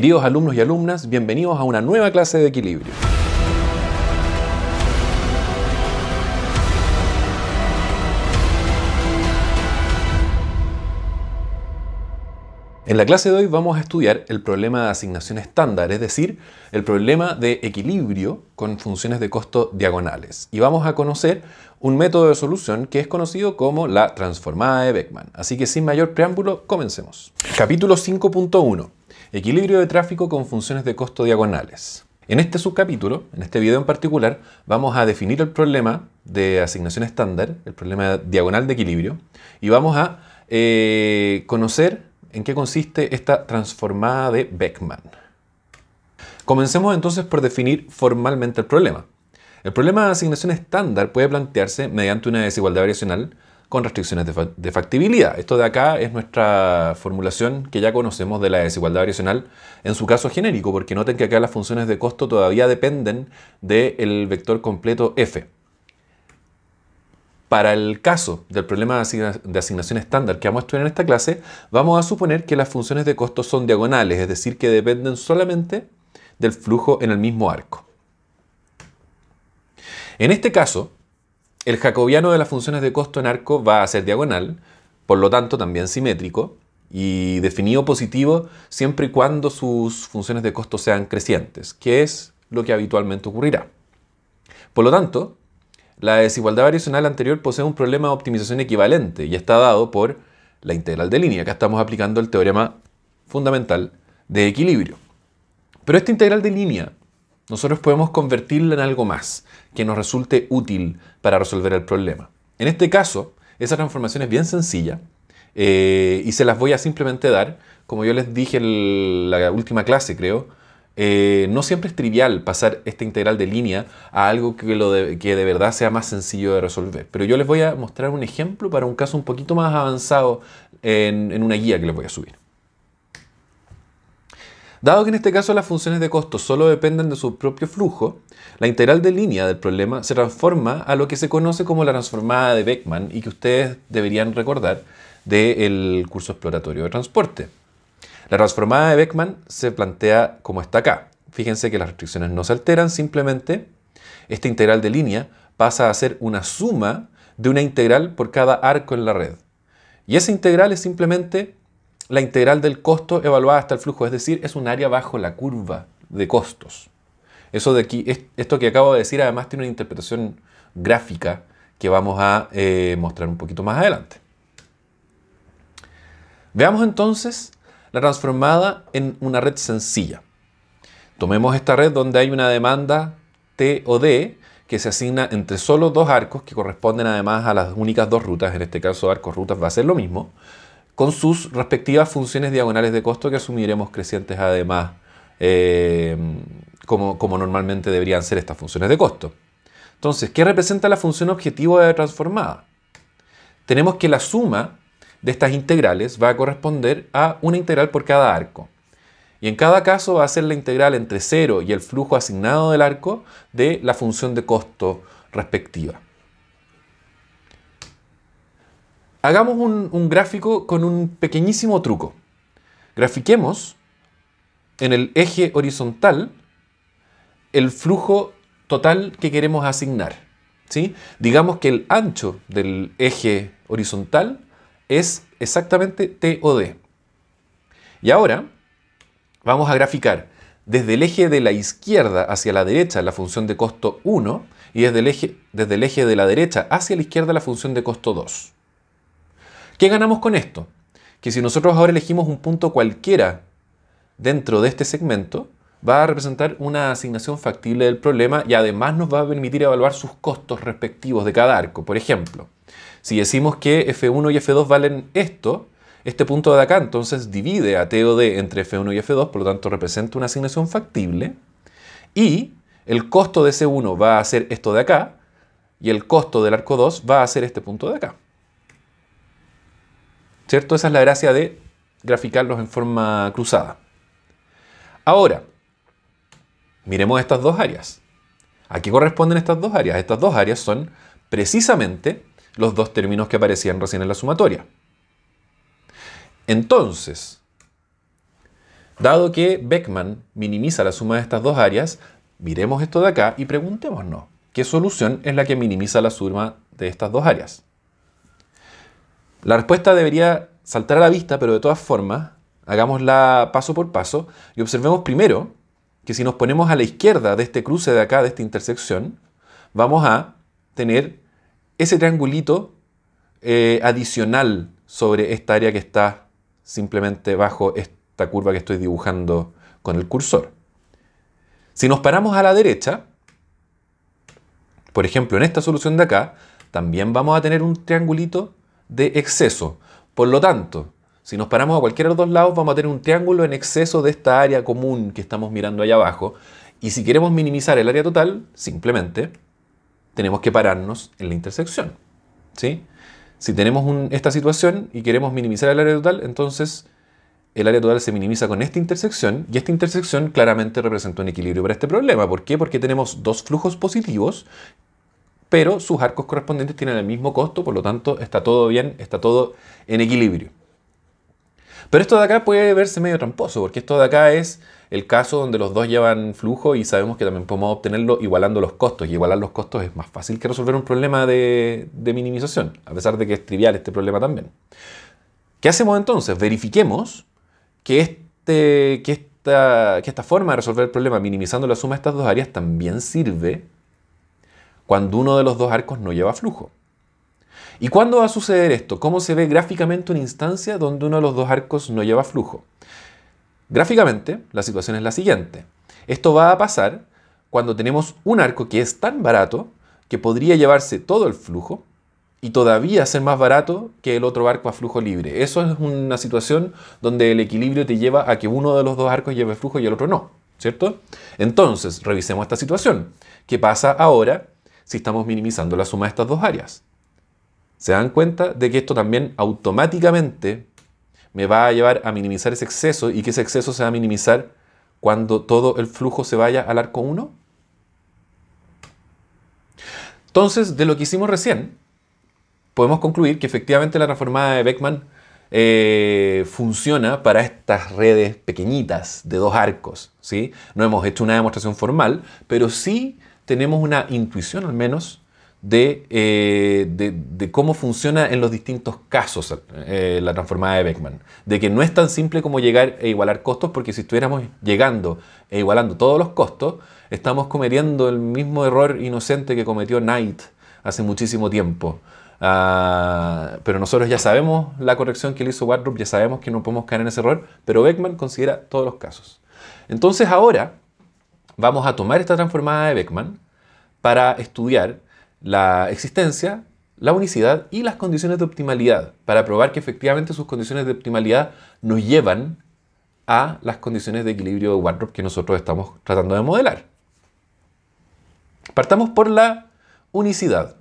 Queridos alumnos y alumnas, bienvenidos a una nueva clase de equilibrio. En la clase de hoy vamos a estudiar el problema de asignación estándar, es decir, el problema de equilibrio con funciones de costo diagonales. Y vamos a conocer un método de solución que es conocido como la transformada de Beckman. Así que sin mayor preámbulo, comencemos. Capítulo 5.1. Equilibrio de tráfico con funciones de costo diagonales. En este subcapítulo, en este video en particular, vamos a definir el problema de asignación estándar, el problema diagonal de equilibrio, y vamos a eh, conocer en qué consiste esta transformada de Beckman. Comencemos entonces por definir formalmente el problema. El problema de asignación estándar puede plantearse mediante una desigualdad variacional con restricciones de, factibilidad. Esto de acá es nuestra formulación que ya conocemos de la desigualdad variacional en su caso genérico, porque noten que acá las funciones de costo todavía dependen del vector completo f. Para el caso del problema de, asignación estándar que hemos a en esta clase, vamos a suponer que las funciones de costo son diagonales, es decir, que dependen solamente del flujo en el mismo arco. En este caso, el jacobiano de las funciones de costo en arco va a ser diagonal, por lo tanto también simétrico, y definido positivo siempre y cuando sus funciones de costo sean crecientes, que es lo que habitualmente ocurrirá. Por lo tanto, la desigualdad variacional anterior posee un problema de optimización equivalente y está dado por la integral de línea. Acá estamos aplicando el teorema fundamental de equilibrio. Pero esta integral de línea nosotros podemos convertirla en algo más que nos resulte útil para resolver el problema. En este caso, esa transformación es bien sencilla eh, y se las voy a simplemente dar. Como yo les dije en la última clase, creo, eh, no siempre es trivial pasar esta integral de línea a algo que, de, verdad sea más sencillo de resolver. Pero yo les voy a mostrar un ejemplo para un caso un poquito más avanzado en, en una guía que les voy a subir. Dado que en este caso las funciones de costo solo dependen de su propio flujo, la integral de línea del problema se transforma a lo que se conoce como la transformada de Beckman y que ustedes deberían recordar del curso exploratorio de transporte. La transformada de Beckman se plantea como está acá. Fíjense que las restricciones no se alteran, simplemente esta integral de línea pasa a ser una suma de una integral por cada arco en la red. Y esa integral es simplemente la integral del costo evaluada hasta el flujo, es decir, es un área bajo la curva de costos. Eso de aquí, esto que acabo de decir además tiene una interpretación gráfica que vamos a eh, mostrar un poquito más adelante. Veamos entonces la transformada en una red sencilla. Tomemos esta red donde hay una demanda T o D que se asigna entre solo dos arcos que corresponden además a las únicas dos rutas, en este caso arcos rutas va a ser lo mismo, con sus respectivas funciones diagonales de costo que asumiremos crecientes además, eh, como, como normalmente deberían ser estas funciones de costo. Entonces, ¿qué representa la función objetivo de la transformada? Tenemos que la suma de estas integrales va a corresponder a una integral por cada arco. Y en cada caso va a ser la integral entre 0 y el flujo asignado del arco de la función de costo respectiva. Hagamos un, gráfico con un pequeñísimo truco. Grafiquemos en el eje horizontal el flujo total que queremos asignar. ¿sí? Digamos que el ancho del eje horizontal es exactamente TOD. Y ahora vamos a graficar desde el eje de la izquierda hacia la derecha la función de costo 1 y desde el eje, desde el eje de la derecha hacia la izquierda la función de costo 2. ¿Qué ganamos con esto? Que si nosotros ahora elegimos un punto cualquiera dentro de este segmento, va a representar una asignación factible del problema y además nos va a permitir evaluar sus costos respectivos de cada arco. Por ejemplo, si decimos que F1 y F2 valen esto, este punto de acá entonces divide a T entre F1 y F2, por lo tanto representa una asignación factible. Y el costo de ese 1 va a ser esto de acá y el costo del arco 2 va a ser este punto de acá. ¿Cierto? Esa es la gracia de graficarlos en forma cruzada. Ahora, miremos estas dos áreas. ¿A qué corresponden estas dos áreas? Estas dos áreas son precisamente los dos términos que aparecían recién en la sumatoria. Entonces, dado que Beckman minimiza la suma de estas dos áreas, miremos esto de acá y preguntémonos, ¿qué solución es la que minimiza la suma de estas dos áreas? La respuesta debería saltar a la vista, pero de todas formas, hagámosla paso por paso y observemos primero que si nos ponemos a la izquierda de este cruce de acá, de esta intersección, vamos a tener ese triangulito eh, adicional sobre esta área que está simplemente bajo esta curva que estoy dibujando con el cursor. Si nos paramos a la derecha, por ejemplo en esta solución de acá, también vamos a tener un triangulito de exceso. Por lo tanto, si nos paramos a cualquiera de los dos lados, vamos a tener un triángulo en exceso de esta área común que estamos mirando allá abajo. Y si queremos minimizar el área total, simplemente tenemos que pararnos en la intersección. ¿sí? Si tenemos esta situación y queremos minimizar el área total, entonces el área total se minimiza con esta intersección y esta intersección claramente representa un equilibrio para este problema. ¿Por qué? Porque tenemos dos flujos positivos pero sus arcos correspondientes tienen el mismo costo, por lo tanto está todo bien, está todo en equilibrio. Pero esto de acá puede verse medio tramposo, porque esto de acá es el caso donde los dos llevan flujo y sabemos que también podemos obtenerlo igualando los costos, y igualar los costos es más fácil que resolver un problema de, minimización, a pesar de que es trivial este problema también. ¿Qué hacemos entonces? Verifiquemos que, este, que esta forma de resolver el problema minimizando la suma de estas dos áreas también sirve cuando uno de los dos arcos no lleva flujo. ¿Y cuándo va a suceder esto? ¿Cómo se ve gráficamente una instancia donde uno de los dos arcos no lleva flujo? Gráficamente, la situación es la siguiente. Esto va a pasar cuando tenemos un arco que es tan barato que podría llevarse todo el flujo y todavía ser más barato que el otro arco a flujo libre. Eso es una situación donde el equilibrio te lleva a que uno de los dos arcos lleve flujo y el otro no, ¿cierto? Entonces, revisemos esta situación. ¿Qué pasa ahora si estamos minimizando la suma de estas dos áreas. Se dan cuenta de que esto también automáticamente me va a llevar a minimizar ese exceso y que ese exceso se va a minimizar cuando todo el flujo se vaya al arco 1. Entonces, de lo que hicimos recién, podemos concluir que efectivamente la transformada de Beckman eh, funciona para estas redes pequeñitas de dos arcos. ¿sí? No hemos hecho una demostración formal, pero sí tenemos una intuición al menos eh, de, cómo funciona en los distintos casos eh, la transformada de Beckman. De que no es tan simple como llegar e igualar costos, porque si estuviéramos llegando e igualando todos los costos, estamos cometiendo el mismo error inocente que cometió Knight hace muchísimo tiempo. Ah, pero nosotros ya sabemos la corrección que le hizo Wardrop, ya sabemos que no podemos caer en ese error, pero Beckman considera todos los casos. Entonces ahora vamos a tomar esta transformada de Beckman para estudiar la existencia, la unicidad y las condiciones de optimalidad, para probar que efectivamente sus condiciones de optimalidad nos llevan a las condiciones de equilibrio de Wardrop que nosotros estamos tratando de modelar. Partamos por la unicidad.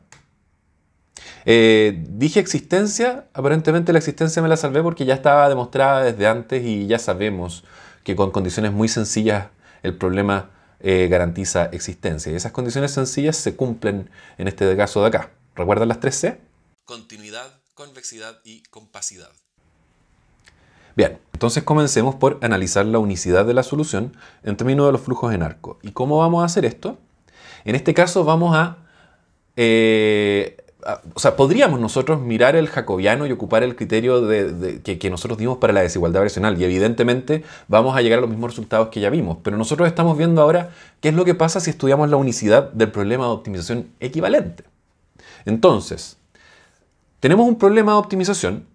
Eh, dije existencia, aparentemente la existencia me la salvé porque ya estaba demostrada desde antes y ya sabemos que con condiciones muy sencillas el problema eh, garantiza existencia. Y esas condiciones sencillas se cumplen en este caso de acá. ¿Recuerdan las 3 C? Continuidad, convexidad y compacidad. Bien, entonces comencemos por analizar la unicidad de la solución en términos de los flujos en arco. ¿Y cómo vamos a hacer esto? En este caso vamos a eh, o sea, podríamos nosotros mirar el jacobiano y ocupar el criterio de, que, nosotros dimos para la desigualdad versional y evidentemente vamos a llegar a los mismos resultados que ya vimos, pero nosotros estamos viendo ahora qué es lo que pasa si estudiamos la unicidad del problema de optimización equivalente. Entonces, tenemos un problema de optimización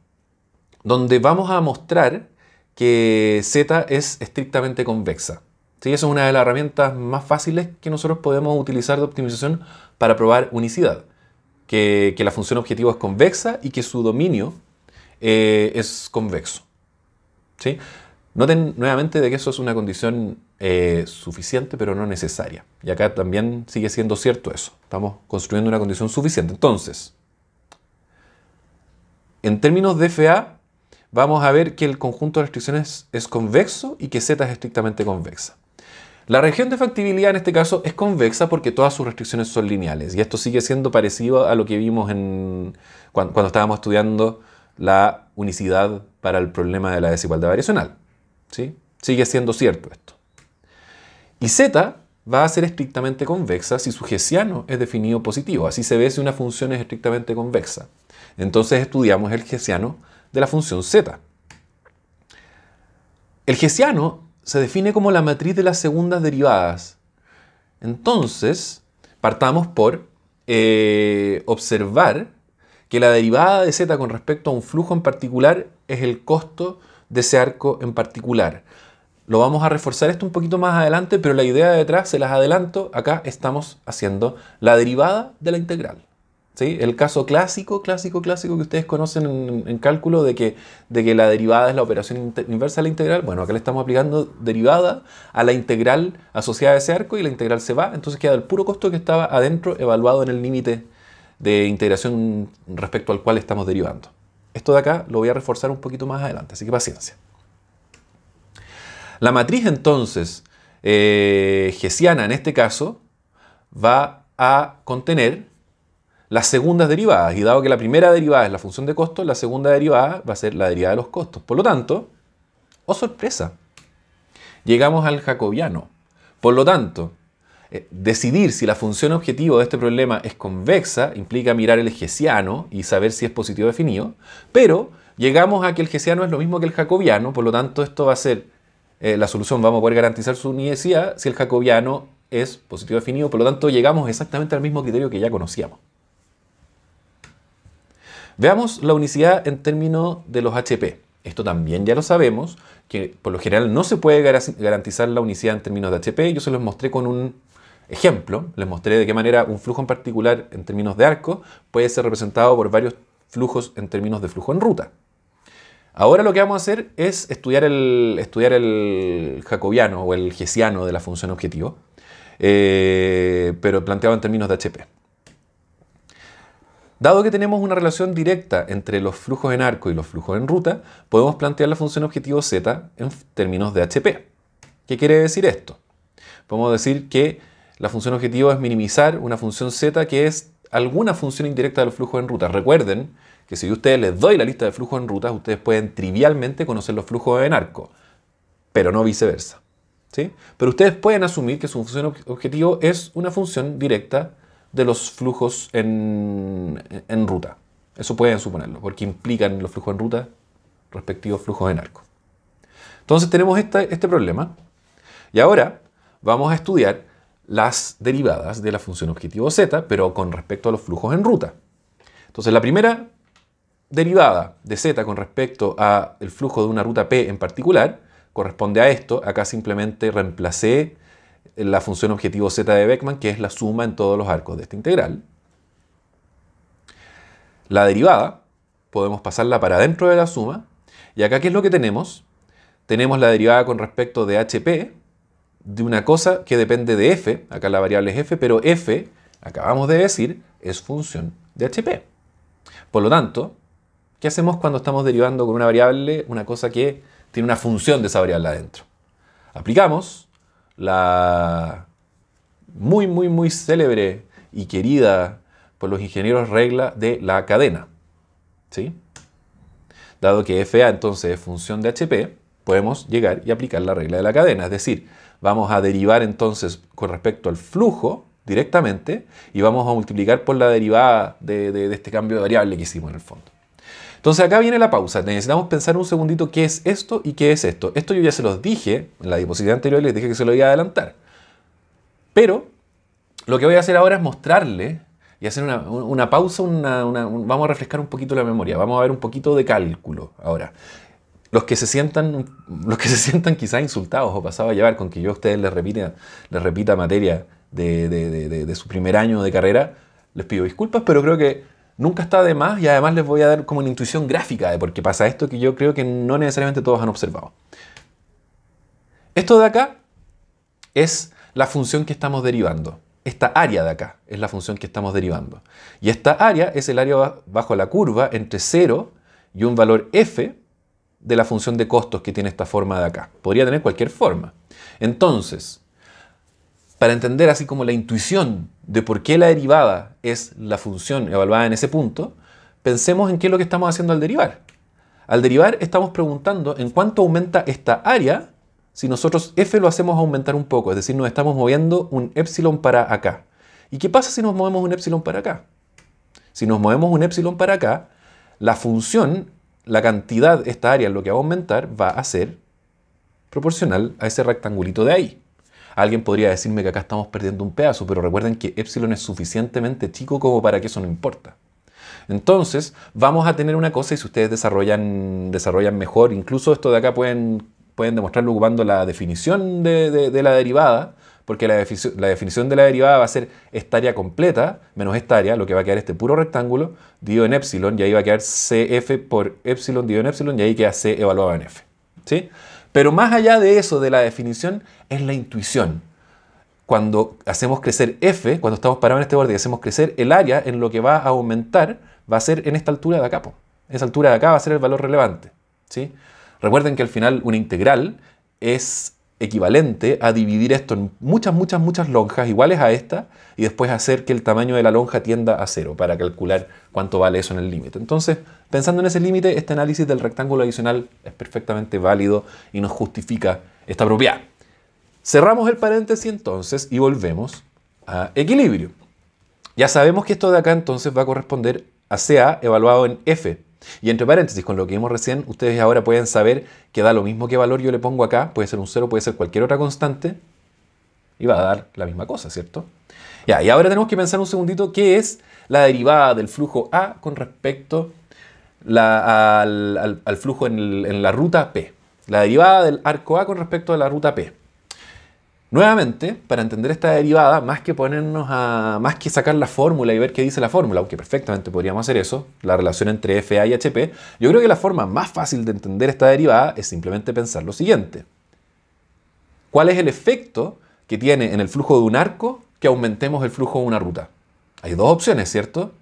donde vamos a mostrar que Z es estrictamente convexa. esa es una de las herramientas más fáciles que nosotros podemos utilizar de optimización para probar unicidad que, la función objetivo es convexa y que su dominio eh, es convexo. ¿Sí? Noten nuevamente de que eso es una condición eh, suficiente pero no necesaria. Y acá también sigue siendo cierto eso. Estamos construyendo una condición suficiente. Entonces, en términos de FA, vamos a ver que el conjunto de restricciones es convexo y que Z es estrictamente convexa. La región de factibilidad en este caso es convexa porque todas sus restricciones son lineales y esto sigue siendo parecido a lo que vimos cuando, estábamos estudiando la unicidad para el problema de la desigualdad variacional. ¿sí? Sigue siendo cierto esto. Y z va a ser estrictamente convexa si su hessiano es definido positivo. Así se ve si una función es estrictamente convexa. Entonces estudiamos el hessiano de la función z. El hessiano se define como la matriz de las segundas derivadas. Entonces, partamos por eh, observar que la derivada de z con respecto a un flujo en particular es el costo de ese arco en particular. Lo vamos a reforzar esto un poquito más adelante, pero la idea de detrás se las adelanto. Acá estamos haciendo la derivada de la integral. El caso clásico, clásico, clásico que ustedes conocen en, cálculo de que, la derivada es la operación inversa de la integral. Bueno, acá le estamos aplicando derivada a la integral asociada a ese arco y la integral se va. Entonces queda el puro costo que estaba adentro evaluado en el límite de integración respecto al cual estamos derivando. Esto de acá lo voy a reforzar un poquito más adelante, así que paciencia. La matriz entonces, eh, en este caso, va a contener las segundas derivadas. Y dado que la primera derivada es la función de costo, la segunda derivada va a ser la derivada de los costos. Por lo tanto, oh sorpresa, llegamos al jacobiano. Por lo tanto, eh, decidir si la función objetivo de este problema es convexa implica mirar el hessiano y saber si es positivo definido, pero llegamos a que el hessiano es lo mismo que el jacobiano, por lo tanto esto va a ser eh, la solución, vamos a poder garantizar su unicidad si el jacobiano es positivo definido, por lo tanto llegamos exactamente al mismo criterio que ya conocíamos. Veamos la unicidad en términos de los HP. Esto también ya lo sabemos, que por lo general no se puede garantizar la unicidad en términos de HP. Yo se los mostré con un ejemplo, les mostré de qué manera un flujo en particular en términos de arco puede ser representado por varios flujos en términos de flujo en ruta. Ahora lo que vamos a hacer es estudiar el, estudiar jacobiano o el gesiano de la función objetivo, eh, pero planteado en términos de HP. Dado que tenemos una relación directa entre los flujos en arco y los flujos en ruta, podemos plantear la función objetivo z en términos de HP. ¿Qué quiere decir esto? Podemos decir que la función objetivo es minimizar una función z que es alguna función indirecta de los flujos en ruta. Recuerden que si yo a ustedes les doy la lista de flujos en ruta, ustedes pueden trivialmente conocer los flujos en arco, pero no viceversa. ¿sí? Pero ustedes pueden asumir que su función objetivo es una función directa de los flujos en, en ruta. Eso pueden suponerlo, porque implican los flujos en ruta, respectivos flujos en arco. Entonces tenemos este problema. Y ahora vamos a estudiar las derivadas de la función objetivo z, pero con respecto a los flujos en ruta. Entonces la primera derivada de z con respecto al flujo de una ruta p en particular corresponde a esto. Acá simplemente reemplacé la función objetivo z de Beckman, que es la suma en todos los arcos de esta integral. La derivada, podemos pasarla para dentro de la suma. Y acá, ¿qué es lo que tenemos? Tenemos la derivada con respecto de hp, de una cosa que depende de f, acá la variable es f, pero f, acabamos de decir, es función de hp. Por lo tanto, ¿qué hacemos cuando estamos derivando con una variable una cosa que tiene una función de esa variable adentro? Aplicamos la muy, muy, muy célebre y querida por los ingenieros regla de la cadena. Dado que FA entonces es función de HP, podemos llegar y aplicar la regla de la cadena. Es decir, vamos a derivar entonces con respecto al flujo directamente y vamos a multiplicar por la derivada de este cambio de variable que hicimos en el fondo. Entonces acá viene la pausa. Necesitamos pensar un segundito qué es esto y qué es esto. Esto yo ya se los dije en la diapositiva anterior, les dije que se lo iba a adelantar. Pero lo que voy a hacer ahora es mostrarle y hacer una, pausa, vamos a refrescar un poquito la memoria, vamos a ver un poquito de cálculo ahora. Los que se sientan, los que se sientan quizá insultados o pasados a llevar con que yo a ustedes les repita, materia de su primer año de carrera, les pido disculpas, pero creo que nunca está de más y además les voy a dar como una intuición gráfica de por qué pasa esto que yo creo que no necesariamente todos han observado. Esto de acá es la función que estamos derivando. Esta área de acá es la función que estamos derivando. Y esta área es el área bajo la curva entre 0 y un valor f de la función de costos que tiene esta forma de acá. Podría tener cualquier forma. Entonces, para entender así como la intuición de por qué la derivada es la función evaluada en ese punto, pensemos en qué es lo que estamos haciendo al derivar. Al derivar estamos preguntando en cuánto aumenta esta área si nosotros f lo hacemos aumentar un poco, es decir, nos estamos moviendo un epsilon para acá. ¿Y qué pasa si nos movemos un epsilon para acá? Si nos movemos un epsilon para acá, la función, la cantidad, esta área, lo que va a aumentar, va a ser proporcional a ese rectangulito de ahí. Alguien podría decirme que acá estamos perdiendo un pedazo, pero recuerden que epsilon es suficientemente chico como para que eso no importa. Entonces, vamos a tener una cosa y si ustedes desarrollan, desarrollan mejor, incluso esto de acá pueden, pueden demostrarlo ocupando la definición de, la derivada, porque la, definición, la definición de la derivada va a ser esta área completa menos esta área, lo que va a quedar este puro rectángulo, dividido en epsilon, y ahí va a quedar CF por epsilon dividido en epsilon, y ahí queda C evaluado en F. ¿Sí? Pero más allá de eso, de la definición, es la intuición. Cuando hacemos crecer F, cuando estamos parados en este borde y hacemos crecer el área en lo que va a aumentar, va a ser en esta altura de acá. Esa altura de acá va a ser el valor relevante. Recuerden que al final una integral es equivalente a dividir esto en muchas, muchas, muchas lonjas iguales a esta y después hacer que el tamaño de la lonja tienda a cero para calcular cuánto vale eso en el límite. Entonces, pensando en ese límite, este análisis del rectángulo adicional es perfectamente válido y nos justifica esta propiedad. Cerramos el paréntesis entonces y volvemos a equilibrio. Ya sabemos que esto de acá entonces va a corresponder a CA evaluado en F, y entre paréntesis, con lo que vimos recién, ustedes ahora pueden saber que da lo mismo que valor yo le pongo acá, puede ser un 0, puede ser cualquier otra constante, y va a dar la misma cosa, ¿cierto? Ya, y ahora tenemos que pensar un segundito qué es la derivada del flujo A con respecto al, flujo en la ruta P. La derivada del arco A con respecto a la ruta P. Nuevamente, para entender esta derivada, más que ponernos a. más que sacar la fórmula y ver qué dice la fórmula, aunque perfectamente podríamos hacer eso, la relación entre FA y HP, yo creo que la forma más fácil de entender esta derivada es simplemente pensar lo siguiente. ¿Cuál es el efecto que tiene en el flujo de un arco que aumentemos el flujo de una ruta? Hay dos opciones, ¿cierto?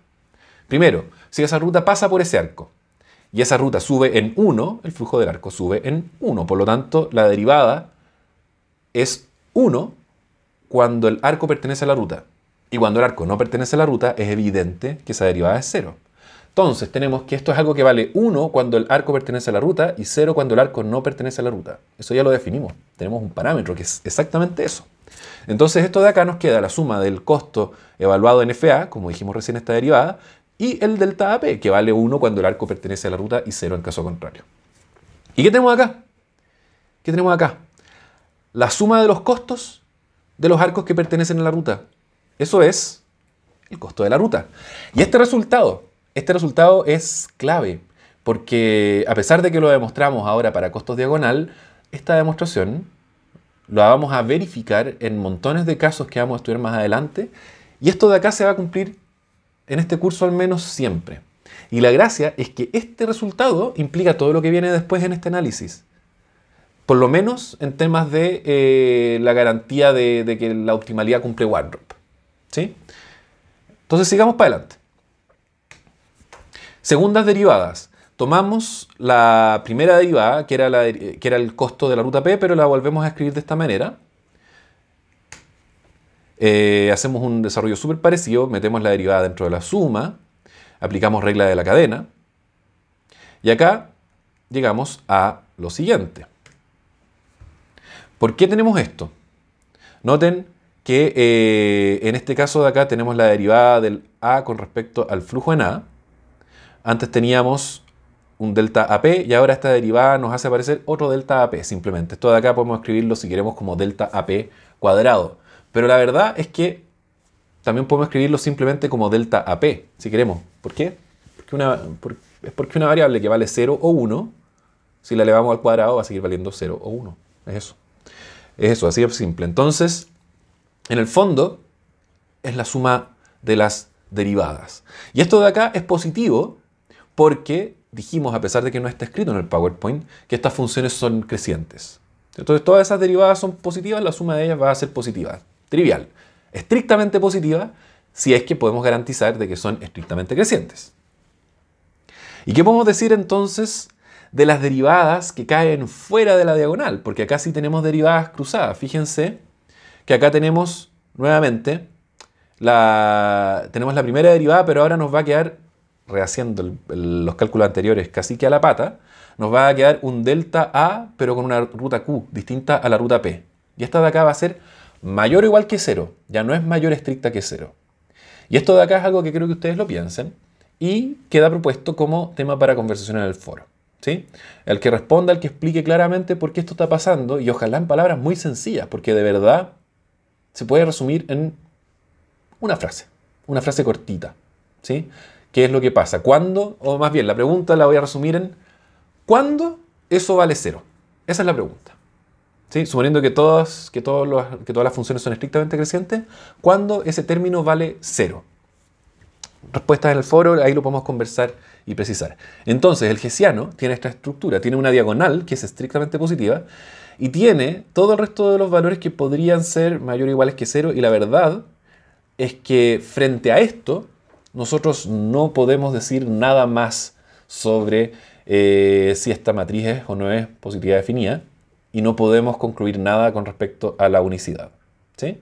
Primero, si esa ruta pasa por ese arco y esa ruta sube en 1, el flujo del arco sube en 1. Por lo tanto, la derivada es 1 cuando el arco pertenece a la ruta. Y cuando el arco no pertenece a la ruta, es evidente que esa derivada es cero. Entonces, tenemos que esto es algo que vale 1 cuando el arco pertenece a la ruta y 0 cuando el arco no pertenece a la ruta. Eso ya lo definimos. Tenemos un parámetro que es exactamente eso. Entonces, esto de acá nos queda la suma del costo evaluado en FA, como dijimos recién esta derivada, y el delta AP, que vale 1 cuando el arco pertenece a la ruta y 0 en caso contrario. ¿Y qué tenemos acá? ¿Qué tenemos acá? la suma de los costos de los arcos que pertenecen a la ruta. Eso es el costo de la ruta. Y este resultado, este resultado es clave, porque a pesar de que lo demostramos ahora para costos diagonal, esta demostración la vamos a verificar en montones de casos que vamos a estudiar más adelante, y esto de acá se va a cumplir en este curso al menos siempre. Y la gracia es que este resultado implica todo lo que viene después en este análisis por lo menos en temas de eh, la garantía de, que la optimalidad cumple OneDrop. ¿sí? Entonces sigamos para adelante. Segundas derivadas. Tomamos la primera derivada, que era, el costo de la ruta P, pero la volvemos a escribir de esta manera. Eh, hacemos un desarrollo súper parecido, metemos la derivada dentro de la suma, aplicamos regla de la cadena, y acá llegamos a lo siguiente. ¿Por qué tenemos esto? Noten que eh, en este caso de acá tenemos la derivada del A con respecto al flujo en A. Antes teníamos un delta AP y ahora esta derivada nos hace aparecer otro delta AP simplemente. Esto de acá podemos escribirlo si queremos como delta AP cuadrado. Pero la verdad es que también podemos escribirlo simplemente como delta AP si queremos. ¿Por qué? Porque es porque una variable que vale 0 o 1, si la elevamos al cuadrado va a seguir valiendo 0 o 1. Es eso. Es eso, así de simple. Entonces, en el fondo, es la suma de las derivadas. Y esto de acá es positivo porque dijimos, a pesar de que no está escrito en el PowerPoint, que estas funciones son crecientes. Entonces todas esas derivadas son positivas, la suma de ellas va a ser positiva. Trivial. Estrictamente positiva si es que podemos garantizar de que son estrictamente crecientes. ¿Y qué podemos decir entonces de las derivadas que caen fuera de la diagonal, porque acá sí tenemos derivadas cruzadas. Fíjense que acá tenemos nuevamente la, tenemos la primera derivada, pero ahora nos va a quedar, rehaciendo los cálculos anteriores casi que a la pata, nos va a quedar un delta A, pero con una ruta Q, distinta a la ruta P. Y esta de acá va a ser mayor o igual que cero, ya no es mayor estricta que cero. Y esto de acá es algo que creo que ustedes lo piensen y queda propuesto como tema para conversación en el foro. El que responda, el que explique claramente por qué esto está pasando, y ojalá en palabras muy sencillas, porque de verdad se puede resumir en una frase, una frase cortita. ¿sí? ¿Qué es lo que pasa? ¿Cuándo? O más bien, la pregunta la voy a resumir en ¿cuándo eso vale cero? Esa es la pregunta. ¿Sí? Suponiendo que, todas, que, todos que todas las funciones son estrictamente crecientes, ¿cuándo ese término vale cero? Respuesta en el foro, ahí lo podemos conversar y precisar. Entonces, el hessiano tiene esta estructura, tiene una diagonal que es estrictamente positiva y tiene todo el resto de los valores que podrían ser mayor o iguales que cero y la verdad es que frente a esto nosotros no podemos decir nada más sobre eh, si esta matriz es o no es positiva definida y no podemos concluir nada con respecto a la unicidad. ¿sí?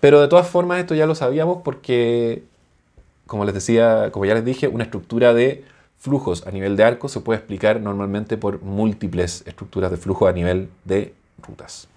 Pero de todas formas esto ya lo sabíamos porque como les decía, como ya les dije, una estructura de flujos a nivel de arco se puede explicar normalmente por múltiples estructuras de flujo a nivel de rutas.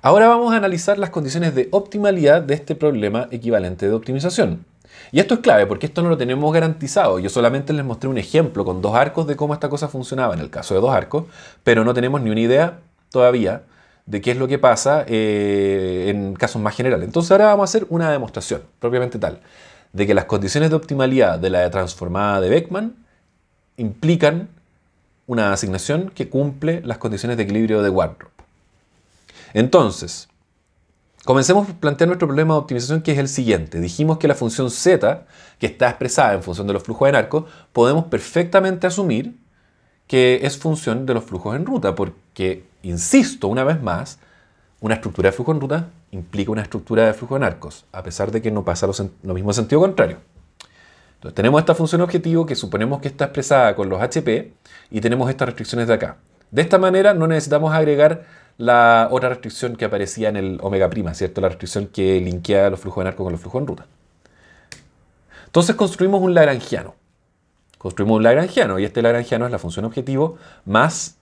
Ahora vamos a analizar las condiciones de optimalidad de este problema equivalente de optimización. Y esto es clave porque esto no lo tenemos garantizado. Yo solamente les mostré un ejemplo con dos arcos de cómo esta cosa funcionaba en el caso de dos arcos, pero no tenemos ni una idea todavía de qué es lo que pasa eh, en casos más generales. Entonces ahora vamos a hacer una demostración, propiamente tal, de que las condiciones de optimalidad de la transformada de Beckman implican una asignación que cumple las condiciones de equilibrio de Wardrop. Entonces, comencemos a plantear nuestro problema de optimización que es el siguiente. Dijimos que la función z, que está expresada en función de los flujos en arco, podemos perfectamente asumir que es función de los flujos en ruta, porque que, insisto una vez más, una estructura de flujo en ruta implica una estructura de flujo en arcos, a pesar de que no pasa lo, mismo en sentido contrario. Entonces tenemos esta función objetivo que suponemos que está expresada con los HP y tenemos estas restricciones de acá. De esta manera no necesitamos agregar la otra restricción que aparecía en el omega prima, ¿cierto? La restricción que linkea los flujos en arcos con los flujos en ruta. Entonces construimos un lagrangiano. Construimos un lagrangiano y este lagrangiano es la función objetivo más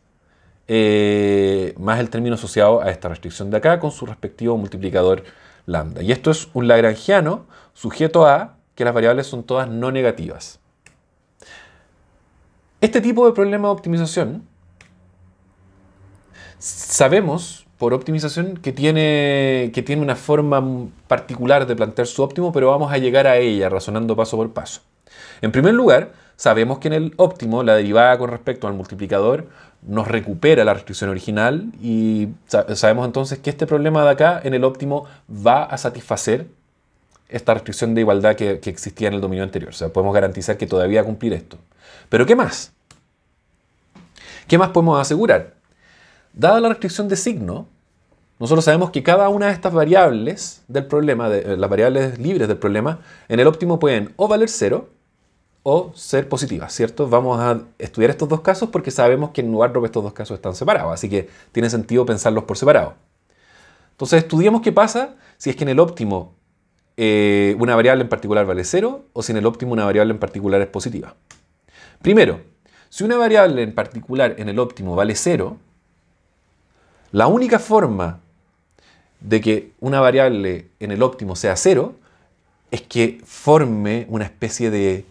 eh, más el término asociado a esta restricción de acá con su respectivo multiplicador lambda. Y esto es un lagrangiano sujeto a que las variables son todas no negativas. Este tipo de problema de optimización sabemos por optimización que tiene, que tiene una forma particular de plantear su óptimo, pero vamos a llegar a ella razonando paso por paso. En primer lugar, sabemos que en el óptimo la derivada con respecto al multiplicador nos recupera la restricción original y sabemos entonces que este problema de acá en el óptimo va a satisfacer esta restricción de igualdad que, existía en el dominio anterior. O sea, podemos garantizar que todavía cumplir esto. Pero ¿qué más? ¿Qué más podemos asegurar? Dada la restricción de signo, nosotros sabemos que cada una de estas variables del problema, de, eh, las variables libres del problema, en el óptimo pueden o valer cero o ser positiva, ¿cierto? Vamos a estudiar estos dos casos porque sabemos que en de estos dos casos están separados, así que tiene sentido pensarlos por separado. Entonces estudiemos qué pasa si es que en el óptimo eh, una variable en particular vale cero o si en el óptimo una variable en particular es positiva. Primero, si una variable en particular en el óptimo vale cero, la única forma de que una variable en el óptimo sea cero es que forme una especie de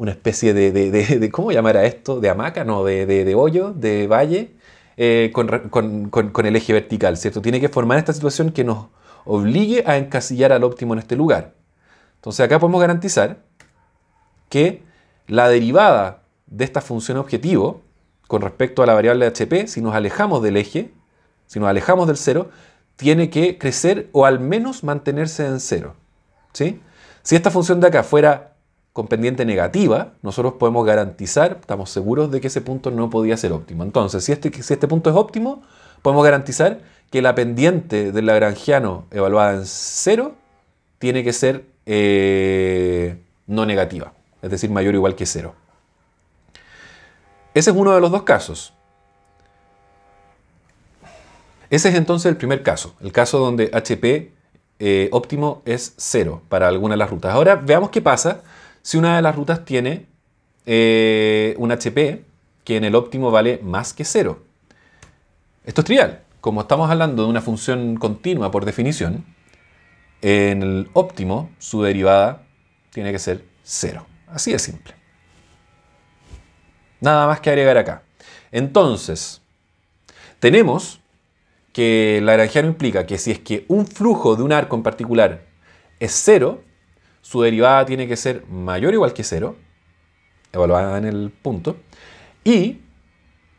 una especie de, ¿cómo llamar a esto? De hamaca, no, de, hoyo, de valle, eh, con, el eje vertical, ¿cierto? Tiene que formar esta situación que nos obligue a encasillar al óptimo en este lugar. Entonces acá podemos garantizar que la derivada de esta función objetivo con respecto a la variable HP, si nos alejamos del eje, si nos alejamos del cero, tiene que crecer o al menos mantenerse en cero. ¿sí? Si esta función de acá fuera con pendiente negativa, nosotros podemos garantizar, estamos seguros de que ese punto no podía ser óptimo. Entonces, si este, este punto es óptimo, podemos garantizar que la pendiente del lagrangiano evaluada en cero tiene que ser eh, no negativa, es decir, mayor o igual que cero. Ese es uno de los dos casos. Ese es entonces el primer caso, el caso donde HP eh, óptimo es cero para alguna de las rutas. Ahora veamos qué pasa si una de las rutas tiene eh, un HP que en el óptimo vale más que cero. Esto es trivial. Como estamos hablando de una función continua por definición, en el óptimo su derivada tiene que ser cero. Así de simple. Nada más que agregar acá. Entonces, tenemos que la no implica que si es que un flujo de un arco en particular es cero, su derivada tiene que ser mayor o igual que cero, evaluada en el punto, y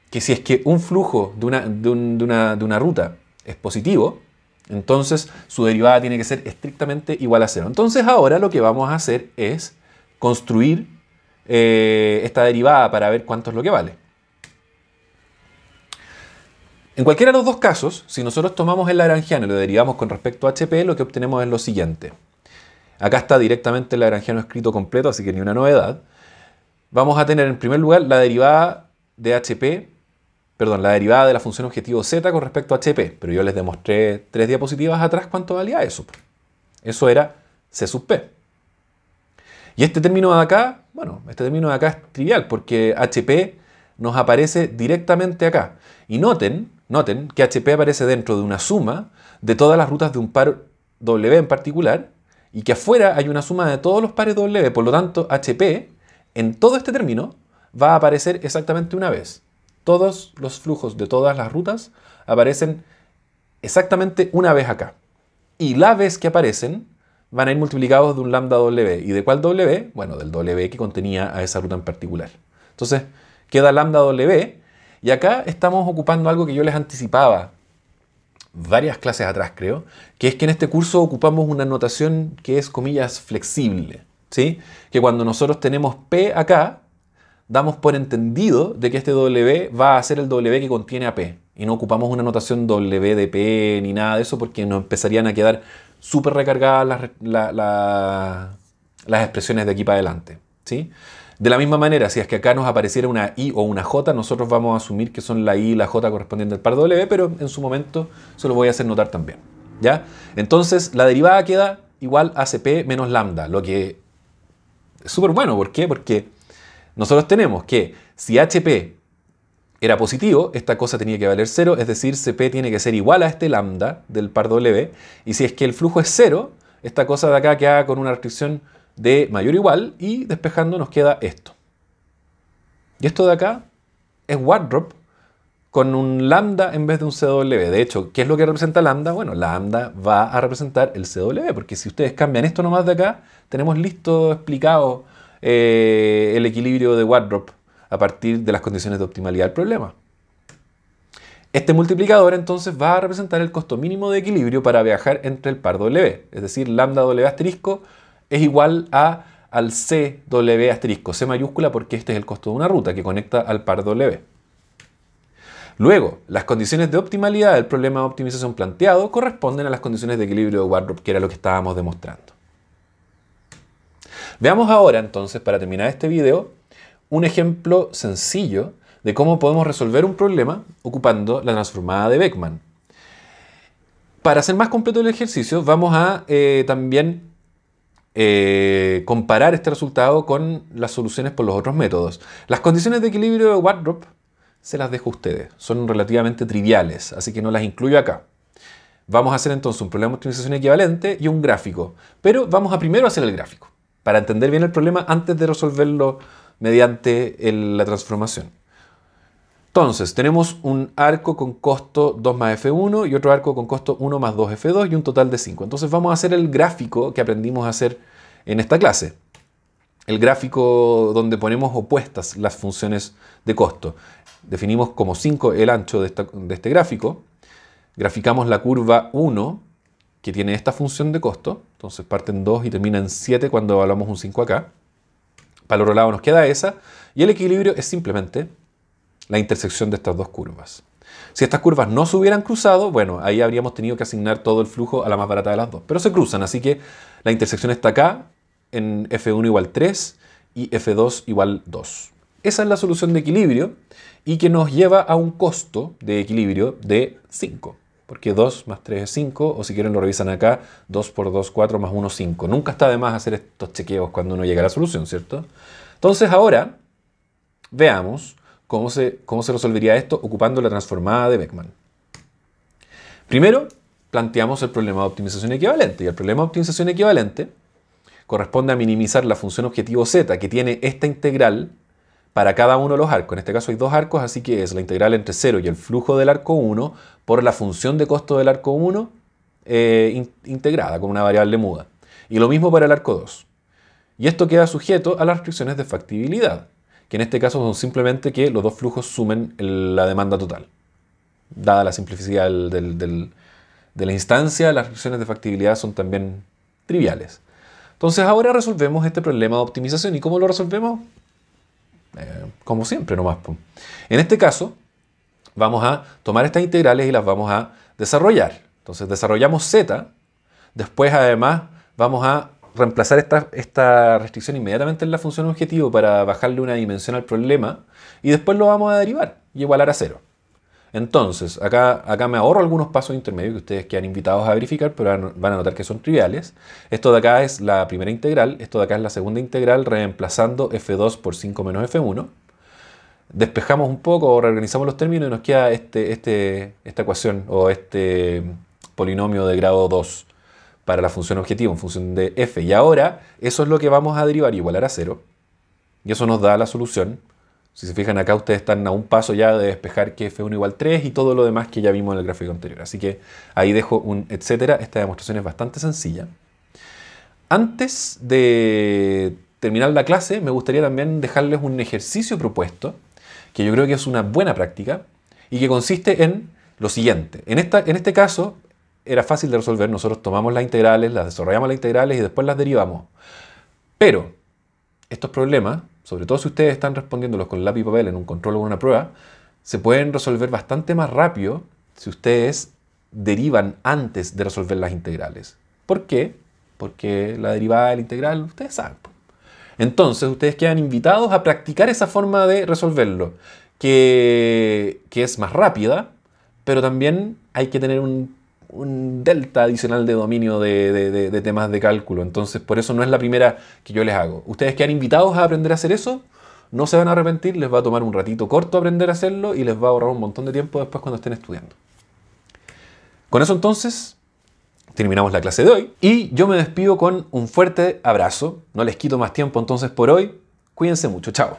que si es que un flujo de una, ruta es positivo, entonces su derivada tiene que ser estrictamente igual a cero. Entonces ahora lo que vamos a hacer es construir eh, esta derivada para ver cuánto es lo que vale. En cualquiera de los dos casos, si nosotros tomamos el lagrangiano y lo derivamos con respecto a HP, lo que obtenemos es lo siguiente. Acá está directamente el lagrangiano escrito completo, así que ni una novedad. Vamos a tener en primer lugar la derivada de HP, perdón, la derivada de la función objetivo z con respecto a HP, pero yo les demostré tres diapositivas atrás cuánto valía eso. Eso era c sub p. Y este término de acá, bueno, este término de acá es trivial porque HP nos aparece directamente acá. Y noten, noten que HP aparece dentro de una suma de todas las rutas de un par W en particular y que afuera hay una suma de todos los pares W, por lo tanto HP, en todo este término va a aparecer exactamente una vez. Todos los flujos de todas las rutas aparecen exactamente una vez acá. Y la vez que aparecen van a ir multiplicados de un lambda W. ¿Y de cuál W? Bueno, del W que contenía a esa ruta en particular. Entonces queda lambda W y acá estamos ocupando algo que yo les anticipaba varias clases atrás, creo, que es que en este curso ocupamos una notación que es, comillas, flexible. ¿sí? Que cuando nosotros tenemos P acá, damos por entendido de que este W va a ser el W que contiene a P. Y no ocupamos una notación W de P ni nada de eso porque nos empezarían a quedar súper recargadas las, expresiones de aquí para adelante. ¿sí? De la misma manera, si es que acá nos apareciera una I o una J, nosotros vamos a asumir que son la I y la J correspondiente al par W, pero en su momento se lo voy a hacer notar también. ¿ya? Entonces, la derivada queda igual a Cp menos lambda, lo que es súper bueno. ¿Por qué? Porque nosotros tenemos que si HP era positivo, esta cosa tenía que valer 0, es decir, Cp tiene que ser igual a este lambda del par W, y si es que el flujo es 0, esta cosa de acá queda con una restricción de mayor o igual y despejando nos queda esto. Y esto de acá es Wardrop con un lambda en vez de un CW. De hecho, ¿qué es lo que representa lambda? Bueno, lambda va a representar el CW, porque si ustedes cambian esto nomás de acá, tenemos listo, explicado eh, el equilibrio de Wardrop a partir de las condiciones de optimalidad del problema. Este multiplicador entonces va a representar el costo mínimo de equilibrio para viajar entre el par W, es decir, lambda W asterisco es igual a al CW asterisco, C mayúscula porque este es el costo de una ruta que conecta al par W. Luego, las condiciones de optimalidad del problema de optimización planteado corresponden a las condiciones de equilibrio de Wardrop, que era lo que estábamos demostrando. Veamos ahora entonces, para terminar este video, un ejemplo sencillo de cómo podemos resolver un problema ocupando la transformada de Beckman. Para hacer más completo el ejercicio, vamos a eh, también eh, comparar este resultado con las soluciones por los otros métodos. Las condiciones de equilibrio de Wardrop se las dejo a ustedes, son relativamente triviales, así que no las incluyo acá. Vamos a hacer entonces un problema de optimización equivalente y un gráfico, pero vamos a primero hacer el gráfico, para entender bien el problema antes de resolverlo mediante la transformación. Entonces, tenemos un arco con costo 2 más F1 y otro arco con costo 1 más 2F2 y un total de 5. Entonces vamos a hacer el gráfico que aprendimos a hacer en esta clase. El gráfico donde ponemos opuestas las funciones de costo. Definimos como 5 el ancho de, este gráfico. Graficamos la curva 1 que tiene esta función de costo. Entonces parte en 2 y termina en 7 cuando evaluamos un 5 acá. Para el otro lado nos queda esa. Y el equilibrio es simplemente la intersección de estas dos curvas. Si estas curvas no se hubieran cruzado, bueno, ahí habríamos tenido que asignar todo el flujo a la más barata de las dos. Pero se cruzan, así que la intersección está acá en F1 igual 3 y F2 igual 2. Esa es la solución de equilibrio y que nos lleva a un costo de equilibrio de 5. Porque 2 más 3 es 5, o si quieren lo revisan acá, 2 por 2, 4 más 1, 5. Nunca está de más hacer estos chequeos cuando uno llega a la solución, ¿cierto? Entonces ahora veamos ¿Cómo se, resolvería esto ocupando la transformada de Beckman? Primero, planteamos el problema de optimización equivalente. Y el problema de optimización equivalente corresponde a minimizar la función objetivo z que tiene esta integral para cada uno de los arcos. En este caso hay dos arcos, así que es la integral entre 0 y el flujo del arco 1 por la función de costo del arco 1 eh, integrada con una variable muda. Y lo mismo para el arco 2. Y esto queda sujeto a las restricciones de factibilidad que en este caso son simplemente que los dos flujos sumen la demanda total. Dada la simplicidad de la instancia, las funciones de factibilidad son también triviales. Entonces ahora resolvemos este problema de optimización. ¿Y cómo lo resolvemos? Eh, como siempre, nomás. En este caso, vamos a tomar estas integrales y las vamos a desarrollar. Entonces desarrollamos z, después además vamos a reemplazar esta, esta restricción inmediatamente en la función objetivo para bajarle una dimensión al problema y después lo vamos a derivar y igualar a cero. Entonces, acá, acá me ahorro algunos pasos intermedios que ustedes quedan invitados a verificar, pero van a notar que son triviales. Esto de acá es la primera integral, esto de acá es la segunda integral, reemplazando f2 por 5 menos f1. Despejamos un poco, reorganizamos los términos y nos queda este, este, esta ecuación o este polinomio de grado 2 para la función objetivo, en función de f. Y ahora eso es lo que vamos a derivar y igualar a cero. Y eso nos da la solución. Si se fijan acá, ustedes están a un paso ya de despejar que f1 igual 3 y todo lo demás que ya vimos en el gráfico anterior. Así que ahí dejo un etcétera. Esta demostración es bastante sencilla. Antes de terminar la clase, me gustaría también dejarles un ejercicio propuesto, que yo creo que es una buena práctica, y que consiste en lo siguiente. En, esta, en este caso, era fácil de resolver. Nosotros tomamos las integrales, las desarrollamos las integrales y después las derivamos. Pero estos problemas, sobre todo si ustedes están respondiéndolos con lápiz y papel en un control o en una prueba, se pueden resolver bastante más rápido si ustedes derivan antes de resolver las integrales. ¿Por qué? Porque la derivada de la integral, ustedes saben. Entonces, ustedes quedan invitados a practicar esa forma de resolverlo, que, que es más rápida, pero también hay que tener un un delta adicional de dominio de, temas de cálculo. Entonces, por eso no es la primera que yo les hago. Ustedes que han invitados a aprender a hacer eso, no se van a arrepentir, les va a tomar un ratito corto aprender a hacerlo y les va a ahorrar un montón de tiempo después cuando estén estudiando. Con eso entonces, terminamos la clase de hoy y yo me despido con un fuerte abrazo. No les quito más tiempo entonces por hoy. Cuídense mucho, chao.